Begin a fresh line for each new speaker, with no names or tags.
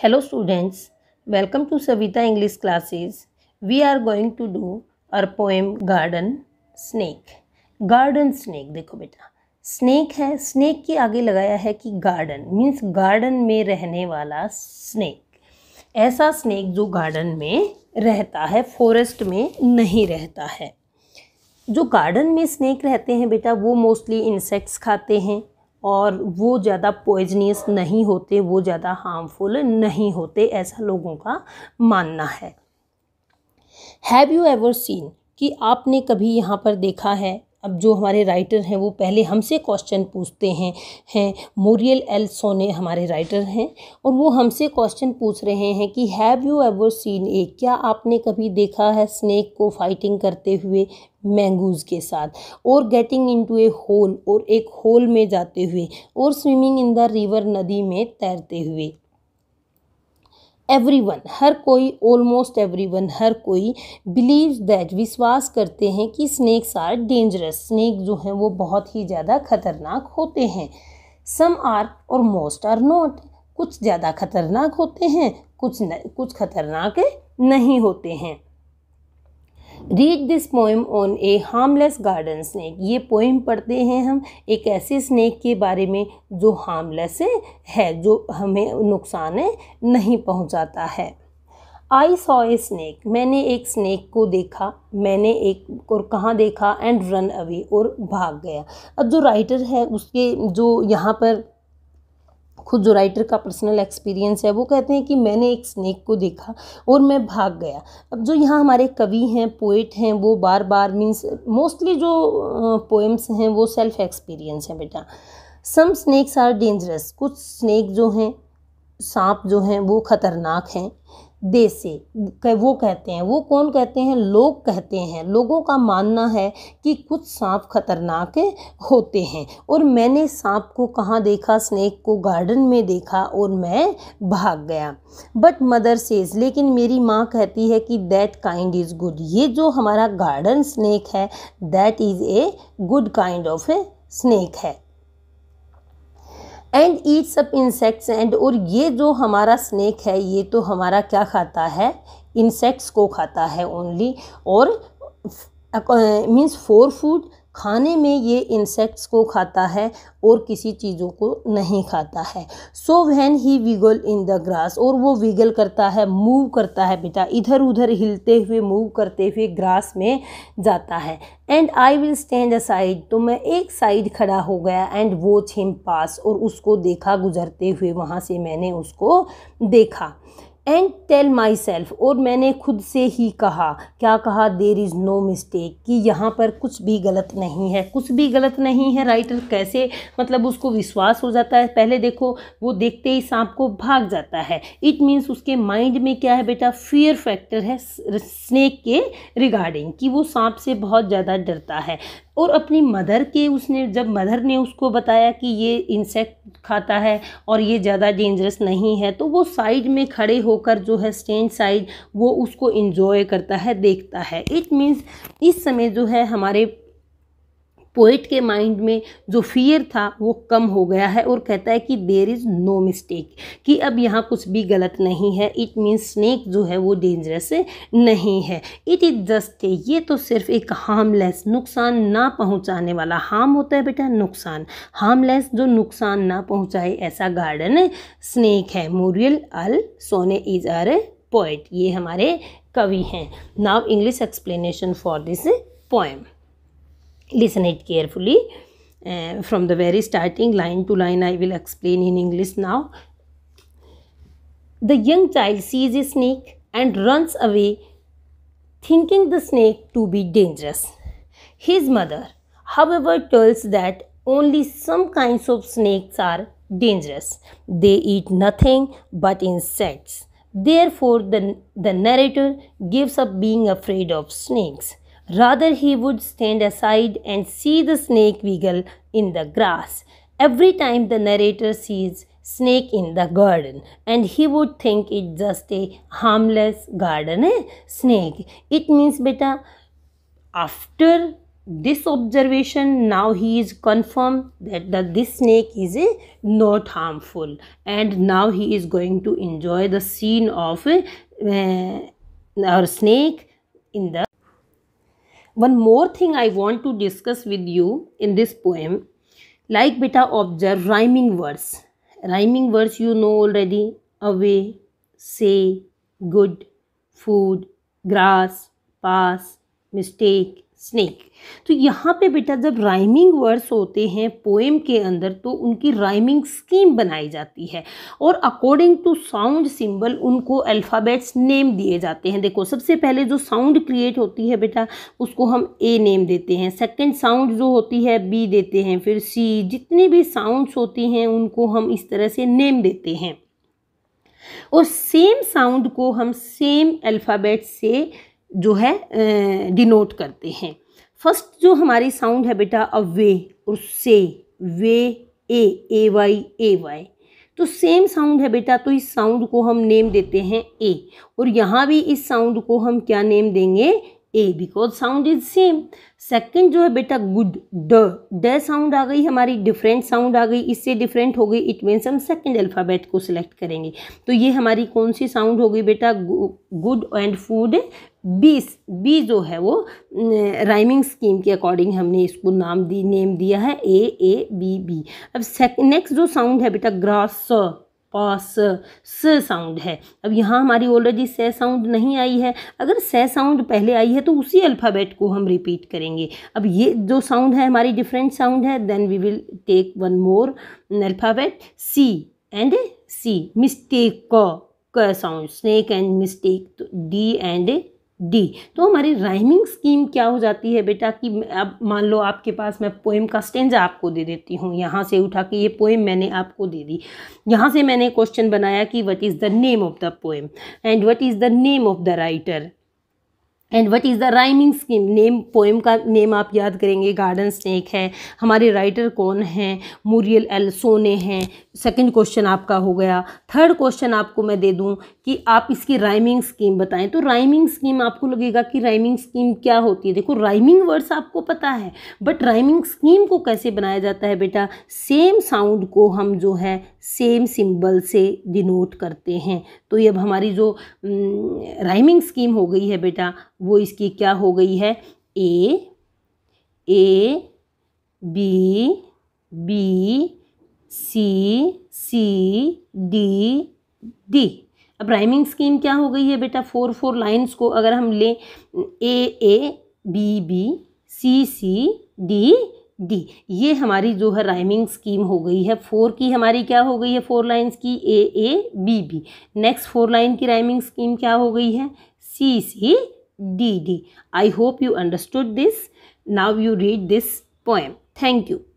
Hello students welcome to Savita English classes we are going to do our poem garden snake garden snake देखो बेटा snake है snake के आगे लगाया है कि गार्डन मीन्स गार्डन में रहने वाला स्नेक ऐसा स्नेक जो गार्डन में रहता है फॉरेस्ट में नहीं रहता है जो गार्डन में स्नेक रहते हैं बेटा वो मोस्टली इंसेक्ट्स खाते हैं और वो ज़्यादा पॉइजनियस नहीं होते वो ज़्यादा हार्मफुल नहीं होते ऐसा लोगों का मानना है हैव यू एवर सीन कि आपने कभी यहाँ पर देखा है अब जो हमारे राइटर हैं वो पहले हमसे क्वेश्चन पूछते हैं हैं मोरियल एल सोने हमारे राइटर हैं और वो हमसे क्वेश्चन पूछ रहे हैं कि have you ever seen a क्या आपने कभी देखा है स्नैक को फाइटिंग करते हुए मैंगूज के साथ और getting into a hole और एक होल में जाते हुए और स्विमिंग इन द रिवर नदी में तैरते हुए एवरीवन हर कोई ऑलमोस्ट एवरीवन हर कोई बिलीव दैट विश्वास करते हैं कि स्नैक्स आर डेंजरस स्नैक जो हैं वो बहुत ही ज़्यादा खतरनाक होते हैं सम आर और मोस्ट आर नॉट कुछ ज़्यादा खतरनाक होते हैं कुछ न, कुछ खतरनाक नहीं होते हैं read this poem on a harmless garden snake ये पोइम पढ़ते हैं हम एक ऐसे स्नैक के बारे में जो हार्मलेस है जो हमें नुकसान नहीं पहुंचाता है आई सॉ ए स्नैक मैंने एक स्नैक को देखा मैंने एक और कहाँ देखा एंड रन अवे और भाग गया अब जो राइटर है उसके जो यहाँ पर खुद जो राइटर का पर्सनल एक्सपीरियंस है वो कहते हैं कि मैंने एक स्नेक को देखा और मैं भाग गया अब जो यहाँ हमारे कवि हैं पोइट हैं वो बार बार मीन्स मोस्टली जो पोएम्स हैं वो सेल्फ एक्सपीरियंस हैं बेटा सम स्नैक्स आर डेंजरस कुछ स्नैक जो हैं सांप जो हैं वो ख़तरनाक हैं दे से वो कहते हैं वो कौन कहते हैं लोग कहते हैं लोगों का मानना है कि कुछ सांप खतरनाक होते हैं और मैंने सांप को कहाँ देखा स्नेक को गार्डन में देखा और मैं भाग गया बट मदर सेज लेकिन मेरी माँ कहती है कि दैट काइंड इज़ गुड ये जो हमारा गार्डन स्नेक है that is a good kind of a snake है एंड ईट सब इंसेक्ट्स एंड और ये जो हमारा स्नैक है ये तो हमारा क्या खाता है इंसेक्ट्स को खाता है ओनली और मीन्स फोर फूड खाने में ये इंसेक्ट्स को खाता है और किसी चीज़ों को नहीं खाता है so when he wiggle in the grass और वो विगल करता है मूव करता है बेटा इधर उधर हिलते हुए मूव करते हुए ग्रास में जाता है and I will stand aside तो मैं एक साइड खड़ा हो गया एंड वॉच हिम पास और उसको देखा गुजरते हुए वहाँ से मैंने उसको देखा एंड टेल माई सेल्फ और मैंने खुद से ही कहा क्या कहा देर इज़ नो मिस्टेक कि यहाँ पर कुछ भी गलत नहीं है कुछ भी गलत नहीं है राइटर कैसे मतलब उसको विश्वास हो जाता है पहले देखो वो देखते ही सांप को भाग जाता है इट मीन्स उसके माइंड में क्या है बेटा फियर फैक्टर है स्नेक के रिगार्डिंग कि वो सांप से बहुत ज़्यादा डरता है और अपनी मदर के उसने जब मदर ने उसको बताया कि ये इंसेक्ट खाता है और ये ज़्यादा डेंजरस नहीं है तो वो साइड में खड़े होकर जो है स्टैंड साइड वो उसको इन्जॉय करता है देखता है इट मींस इस समय जो है हमारे पोइट के माइंड में जो फियर था वो कम हो गया है और कहता है कि देर इज़ नो मिस्टेक कि अब यहाँ कुछ भी गलत नहीं है इट मीन्स स्नैक जो है वो डेंजरस नहीं है इट इज़ जस्ट ये तो सिर्फ एक हार्मलेस नुकसान ना पहुँचाने वाला हार्म होता है बेटा नुकसान हार्मलेस जो नुकसान ना पहुँचाए ऐसा गार्डन स्नैक है Muriel L Sonne is our poet ये हमारे कवि हैं now English explanation for this poem listen it carefully uh, from the very starting line to line i will explain in english now the young child sees a snake and runs away thinking the snake to be dangerous his mother however tells that only some kinds of snakes are dangerous they eat nothing but insects therefore the, the narrator gives up being afraid of snakes Rather, he would stand aside and see the snake wiggle in the grass. Every time the narrator sees snake in the garden and he would think it just a harmless garden eh? snake. It means beta after this observation now he is confirmed that the, this snake is a eh, not harmful and now he is going to enjoy the scene of uh, our snake in the one more thing i want to discuss with you in this poem like beta observe rhyming words rhyming words you know already away say good food grass pass mistake snake तो यहाँ पे बेटा जब rhyming words होते हैं poem के अंदर तो उनकी राइमिंग स्कीम बनाई जाती है और अकॉर्डिंग टू साउंड सिंबल उनको अल्फ़ाबेट्स नेम दिए जाते हैं देखो सबसे पहले जो साउंड क्रिएट होती है बेटा उसको हम ए नेम देते हैं सेकंड साउंड जो होती है बी देते हैं फिर सी जितनी भी साउंड्स होती हैं उनको हम इस तरह से नेम देते हैं और सेम साउंड को हम सेम अल्फ़ाबेट से जो है डिनोट करते हैं फर्स्ट जो हमारी साउंड है बेटा अ वे और say way A A Y A Y तो सेम साउंड है बेटा तो इस साउंड को हम नेम देते हैं ए और यहाँ भी इस साउंड को हम क्या नेम देंगे A because sound is same second जो है बेटा गुड ड ड साउंड आ गई हमारी डिफरेंट साउंड आ गई इससे डिफरेंट हो गई इट मीन्स हम सेकंड अल्फ़ाबेट को सिलेक्ट करेंगे तो ये हमारी कौन सी साउंड हो गई बेटा गुड एंड फूड बीस बी जो है वो राइमिंग स्कीम के अकॉर्डिंग हमने इसको नाम दी नेम दिया है ए ए बी बी अब नेक्स्ट जो साउंड है बेटा ग्रास प स साउंड है अब यहाँ हमारी ऑलरेडी स साउंड नहीं आई है अगर स साउंड पहले आई है तो उसी अल्फ़ाबेट को हम रिपीट करेंगे अब ये जो साउंड है हमारी डिफरेंट साउंड है then we will take one more alphabet C and C mistake क sound snake and mistake D and D तो हमारी राइमिंग स्कीम क्या हो जाती है बेटा कि अब मान लो आपके पास मैं पोएम का स्टेंजा आपको दे देती हूँ यहाँ से उठा के ये पोएम मैंने आपको दे दी यहाँ से मैंने क्वेश्चन बनाया कि what is the name of the poem and what is the name of the writer and what is the rhyming scheme name poem का नेम आप याद करेंगे गार्डन स्नैक है हमारे राइटर कौन हैं मुरियल एल सोने हैं सेकेंड क्वेश्चन आपका हो गया थर्ड क्वेश्चन आपको मैं दे दूँ कि आप इसकी राइमिंग स्कीम बताएं तो राइमिंग स्कीम आपको लगेगा कि राइमिंग स्कीम क्या होती है देखो राइमिंग वर्ड्स आपको पता है बट राइमिंग स्कीम को कैसे बनाया जाता है बेटा सेम साउंड को हम जो है सेम सिंबल से डिनोट करते हैं तो ये अब हमारी जो राइमिंग स्कीम हो गई है बेटा वो इसकी क्या हो गई है A A B B C C D D अब राइमिंग स्कीम क्या हो गई है बेटा फोर फोर लाइंस को अगर हम लें A A B B C C D D ये हमारी जो है राइमिंग स्कीम हो गई है फोर की हमारी क्या हो गई है फोर लाइंस की A A B B next four line की राइमिंग स्कीम क्या हो गई है C C D D I hope you understood this now you read this poem thank you